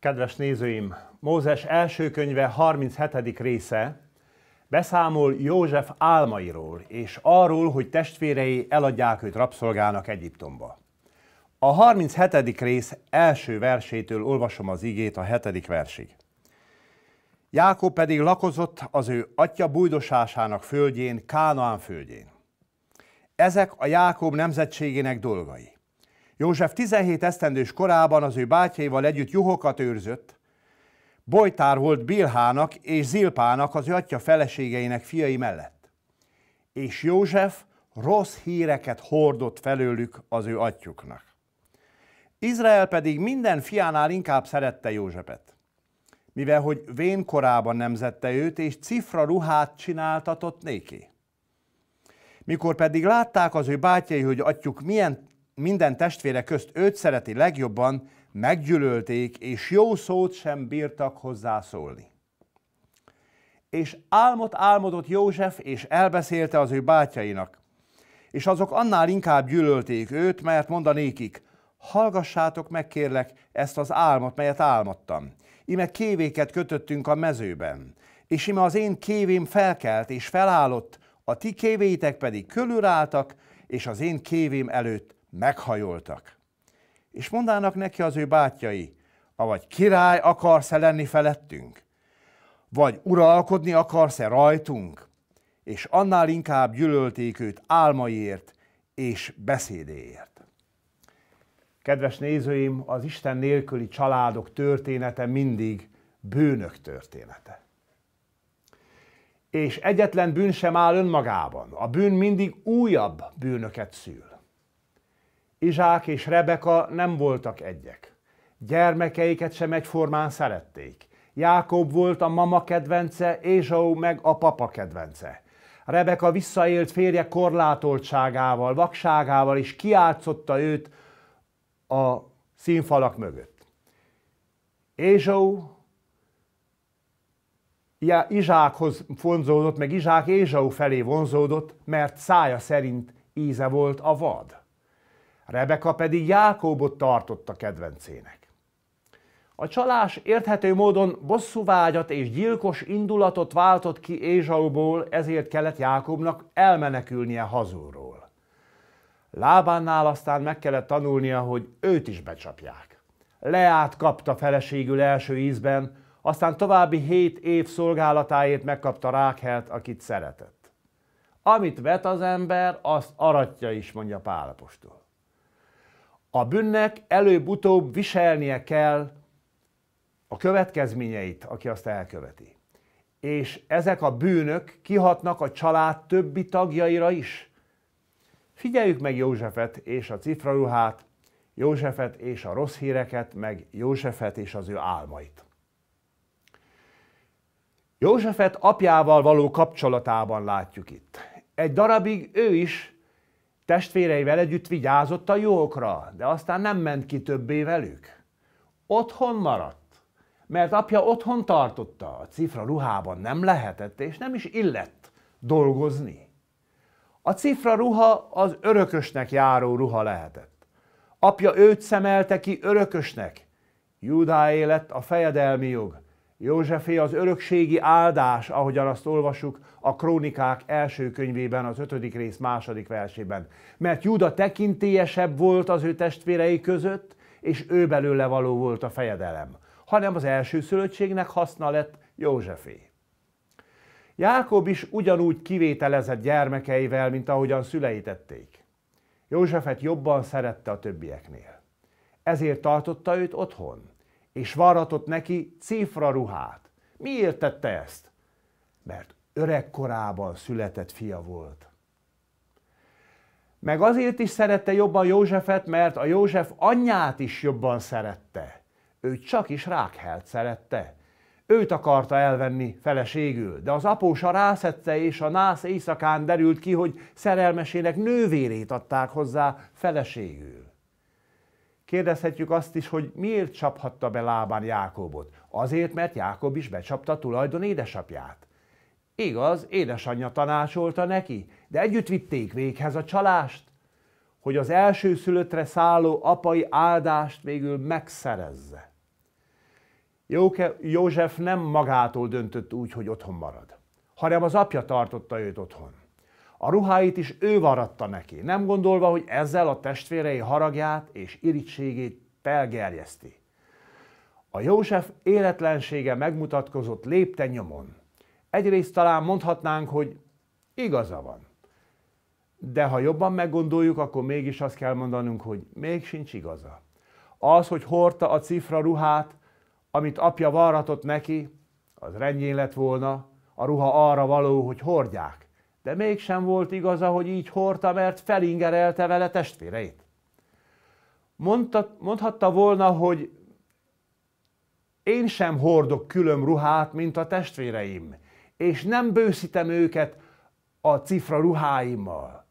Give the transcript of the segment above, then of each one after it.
Kedves nézőim, Mózes első könyve 37. része beszámol József álmairól és arról, hogy testvérei eladják őt rabszolgának Egyiptomba. A 37. rész első versétől olvasom az igét a 7. versig. Jákob pedig lakozott az ő atya bújdosásának földjén, Kánaán földjén. Ezek a Jákob nemzetségének dolgai. József 17 esztendős korában az ő bátyjaival együtt juhokat őrzött, Bojtár volt Bilhának és Zilpának az ő atya feleségeinek fiai mellett. És József rossz híreket hordott felőlük az ő atyuknak. Izrael pedig minden fiánál inkább szerette Józsefet, mivel hogy vén korában nemzette őt, és cifra ruhát csináltatott néki. Mikor pedig látták az ő bátyai, hogy atyuk milyen minden testvére közt őt szereti legjobban, meggyűlölték, és jó szót sem bírtak hozzászólni. És álmot álmodott József, és elbeszélte az ő bátyjainak. És azok annál inkább gyűlölték őt, mert mondanékik, hallgassátok meg kérlek ezt az álmot, melyet álmodtam. Ime kévéket kötöttünk a mezőben, és ime az én kévém felkelt és felállott, a ti kévéitek pedig körülálltak, és az én kévém előtt meghajoltak. És mondának neki az ő bátyai, avagy király akarsz-e lenni felettünk? Vagy uralkodni akarsz-e rajtunk? És annál inkább gyűlölték őt álmaiért és beszédéért. Kedves nézőim, az Isten nélküli családok története mindig bűnök története. És egyetlen bűn sem áll önmagában. A bűn mindig újabb bűnöket szül. Izsák és Rebeka nem voltak egyek. Gyermekeiket sem egyformán szerették. Jákob volt a mama kedvence, Ézsau meg a papa kedvence. Rebeka visszaélt férje korlátoltságával, vakságával, és kiátszotta őt a színfalak mögött. Ézsau ja, Izsákhoz vonzódott, meg Izsák Ézsau felé vonzódott, mert szája szerint íze volt a vad. Rebeka pedig Jákóbot tartotta kedvencének. A csalás érthető módon bosszúvágyat és gyilkos indulatot váltott ki Ézsauból, ezért kellett Jákobnak elmenekülnie hazulról. Lábánnál aztán meg kellett tanulnia, hogy őt is becsapják. Leát kapta feleségül első ízben, aztán további hét év szolgálatáért megkapta Rákhelt, akit szeretett. Amit vet az ember, azt aratja is, mondja Pálapostól a bűnnek előbb-utóbb viselnie kell a következményeit, aki azt elköveti. És ezek a bűnök kihatnak a család többi tagjaira is. Figyeljük meg Józsefet és a cifraruhát, Józsefet és a rossz híreket, meg Józsefet és az ő álmait. Józsefet apjával való kapcsolatában látjuk itt. Egy darabig ő is Testvéreivel együtt vigyázott a jókra, de aztán nem ment ki többé velük. Otthon maradt, mert apja otthon tartotta, a cifra ruhában nem lehetett, és nem is illett dolgozni. A cifra ruha az örökösnek járó ruha lehetett. Apja őt szemelte ki örökösnek, Júdáé lett a fejedelmi jog, Józsefé az örökségi áldás, ahogyan azt olvasuk a Krónikák első könyvében, az ötödik rész második versében. Mert Júda tekintélyesebb volt az ő testvérei között, és ő belőle való volt a fejedelem, hanem az első szülöttségnek haszna lett Józsefé. Jákob is ugyanúgy kivételezett gyermekeivel, mint ahogyan szülei tették. Józsefet jobban szerette a többieknél. Ezért tartotta őt otthon, és varratott neki cifra ruhát. Miért tette ezt? Mert öregkorában született fia volt. Meg azért is szerette jobban Józsefet, mert a József anyját is jobban szerette. Ő csak is Rákhelt szerette. Őt akarta elvenni feleségül, de az apósa rászette, és a nász éjszakán derült ki, hogy szerelmesének nővérét adták hozzá feleségül kérdezhetjük azt is, hogy miért csaphatta be lábán Jákobot? Azért, mert Jákob is becsapta tulajdon édesapját. Igaz, édesanyja tanácsolta neki, de együtt vitték véghez a csalást, hogy az első szülöttre szálló apai áldást végül megszerezze. Jóke, József nem magától döntött úgy, hogy otthon marad, hanem az apja tartotta őt otthon. A ruháit is ő varatta neki, nem gondolva, hogy ezzel a testvérei haragját és irigységét felgerjeszti. A József életlensége megmutatkozott lépte nyomon. Egyrészt talán mondhatnánk, hogy igaza van. De ha jobban meggondoljuk, akkor mégis azt kell mondanunk, hogy még sincs igaza. Az, hogy hordta a cifra ruhát, amit apja varratott neki, az rendjén lett volna, a ruha arra való, hogy hordják. De mégsem volt igaza, hogy így hordta, mert felingerelte vele testvéreit. Mondta, mondhatta volna, hogy én sem hordok külön ruhát, mint a testvéreim, és nem bőszítem őket a cifra ruháimmal.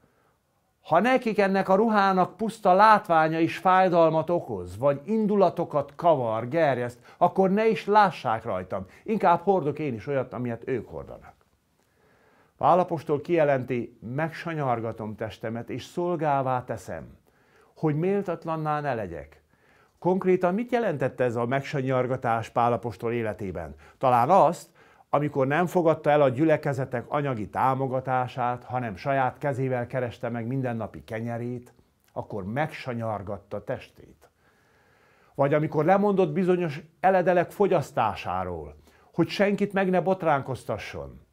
Ha nekik ennek a ruhának puszta látványa is fájdalmat okoz, vagy indulatokat kavar, gerjeszt, akkor ne is lássák rajtam. Inkább hordok én is olyat, amilyet ők hordanak. Pálapostól kijelenti, megsanyargatom testemet és szolgává teszem, hogy méltatlanná ne legyek. Konkrétan mit jelentette ez a megsanyargatás Pálapostól életében? Talán azt, amikor nem fogadta el a gyülekezetek anyagi támogatását, hanem saját kezével kereste meg mindennapi kenyerét, akkor megsanyargatta testét. Vagy amikor lemondott bizonyos eledelek fogyasztásáról, hogy senkit meg ne botránkoztasson –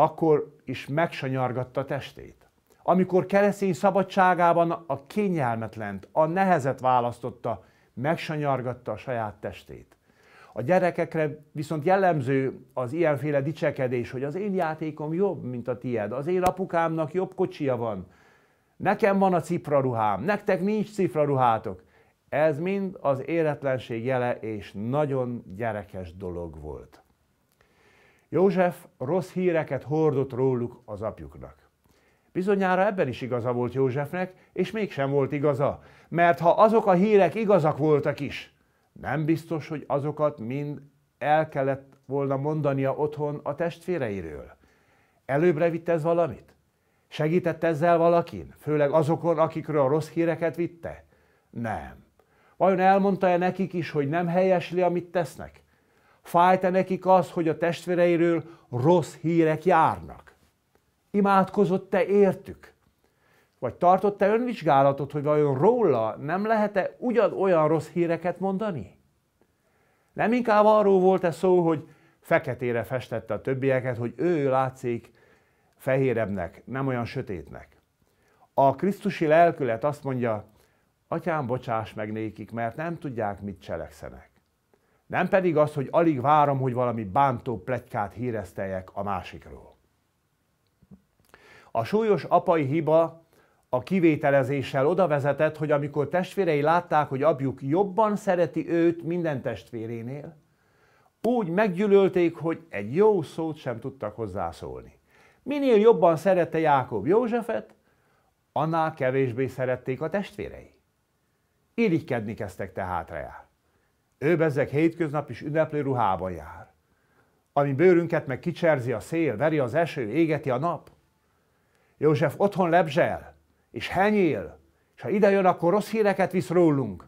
akkor is megsanyargatta testét. Amikor keresztény szabadságában a kényelmetlent, a nehezet választotta, megsanyargatta a saját testét. A gyerekekre viszont jellemző az ilyenféle dicsekedés, hogy az én játékom jobb, mint a tied, az én apukámnak jobb kocsia van, nekem van a cifraruhám, nektek nincs cifraruhátok. Ez mind az életlenség jele és nagyon gyerekes dolog volt. József rossz híreket hordott róluk az apjuknak. Bizonyára ebben is igaza volt Józsefnek, és mégsem volt igaza, mert ha azok a hírek igazak voltak is, nem biztos, hogy azokat mind el kellett volna mondania otthon a testvéreiről. Előbbre vitt ez valamit? Segített ezzel valakin? Főleg azokon, akikről a rossz híreket vitte? Nem. Vajon elmondta-e nekik is, hogy nem helyesli, amit tesznek? Fájta nekik az, hogy a testvéreiről rossz hírek járnak. Imádkozott te értük? Vagy tartott-e önvizsgálatot, hogy vajon róla nem lehet-e olyan rossz híreket mondani? Nem inkább arról volt ez, szó, hogy feketére festette a többieket, hogy ő látszik fehérebbnek, nem olyan sötétnek. A krisztusi lelkület azt mondja, atyám, bocsáss meg nékik, mert nem tudják, mit cselekszenek nem pedig az, hogy alig várom, hogy valami bántó pletykát hírezteljek a másikról. A súlyos apai hiba a kivételezéssel oda vezetett, hogy amikor testvérei látták, hogy apjuk jobban szereti őt minden testvérénél, úgy meggyűlölték, hogy egy jó szót sem tudtak hozzászólni. Minél jobban szerette Jákob Józsefet, annál kevésbé szerették a testvérei. Irigykedni kezdtek tehát rá. Ő bezzeg hétköznap is ünneplő ruhában jár. Ami bőrünket meg kicserzi a szél, veri az eső, égeti a nap. József otthon lebzsel, és henyél, és ha idejön, akkor rossz híreket visz rólunk.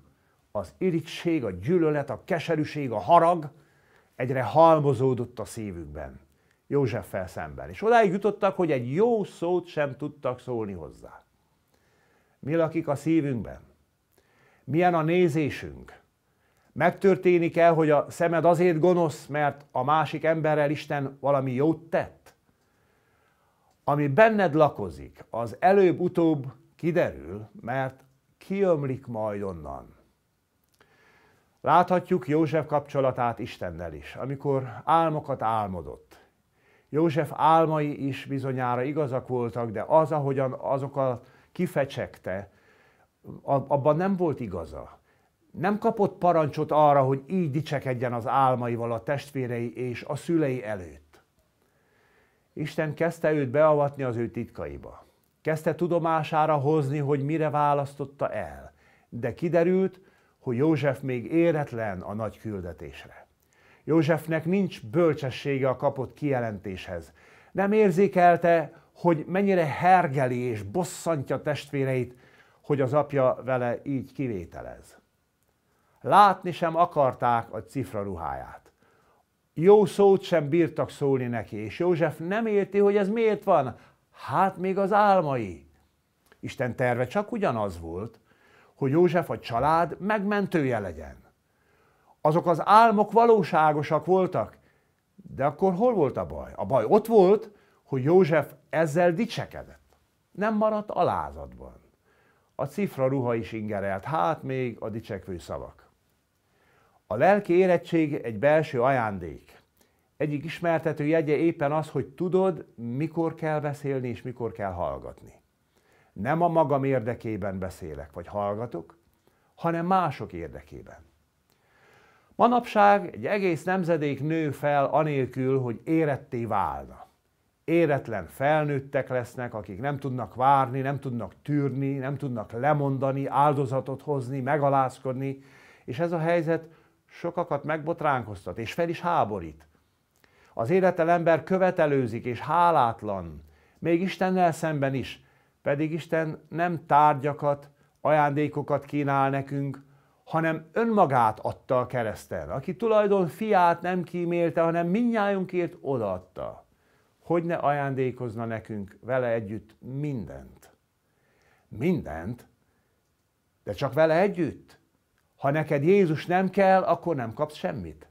Az irigység, a gyűlölet, a keserűség, a harag egyre halmozódott a szívükben. Józseffel szemben. És odáig jutottak, hogy egy jó szót sem tudtak szólni hozzá. Mi lakik a szívünkben? Milyen a nézésünk? megtörténik el, hogy a szemed azért gonosz, mert a másik emberrel Isten valami jót tett? Ami benned lakozik, az előbb-utóbb kiderül, mert kiömlik majd onnan. Láthatjuk József kapcsolatát Istennel is, amikor álmokat álmodott. József álmai is bizonyára igazak voltak, de az, ahogyan azokat kifecsegte, abban nem volt igaza nem kapott parancsot arra, hogy így dicsekedjen az álmaival a testvérei és a szülei előtt. Isten kezdte őt beavatni az ő titkaiba. Kezdte tudomására hozni, hogy mire választotta el, de kiderült, hogy József még éretlen a nagy küldetésre. Józsefnek nincs bölcsessége a kapott kijelentéshez. Nem érzékelte, hogy mennyire hergeli és bosszantja testvéreit, hogy az apja vele így kivételez. Látni sem akarták a cifra ruháját. Jó szót sem bírtak szólni neki, és József nem érti, hogy ez miért van. Hát még az álmai. Isten terve csak ugyanaz volt, hogy József a család megmentője legyen. Azok az álmok valóságosak voltak, de akkor hol volt a baj? A baj ott volt, hogy József ezzel dicsekedett. Nem maradt alázatban. A cifra ruha is ingerelt, hát még a dicsekvő szavak. A lelki érettség egy belső ajándék. Egyik ismertető jegye éppen az, hogy tudod, mikor kell beszélni és mikor kell hallgatni. Nem a magam érdekében beszélek vagy hallgatok, hanem mások érdekében. Manapság egy egész nemzedék nő fel anélkül, hogy éretté válna. Éretlen felnőttek lesznek, akik nem tudnak várni, nem tudnak tűrni, nem tudnak lemondani, áldozatot hozni, megalázkodni, és ez a helyzet sokakat megbotránkoztat, és fel is háborít. Az életel ember követelőzik és hálátlan, még Istennel szemben is, pedig Isten nem tárgyakat, ajándékokat kínál nekünk, hanem önmagát adta a kereszten, aki tulajdon fiát nem kímélte, hanem minnyájunkért odaadta, hogy ne ajándékozna nekünk vele együtt mindent. Mindent, de csak vele együtt – ha neked Jézus nem kell, akkor nem kapsz semmit.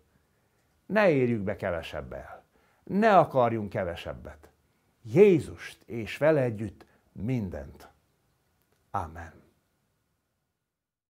Ne érjük be kevesebbel. Ne akarjunk kevesebbet. Jézust és vele együtt mindent. Amen.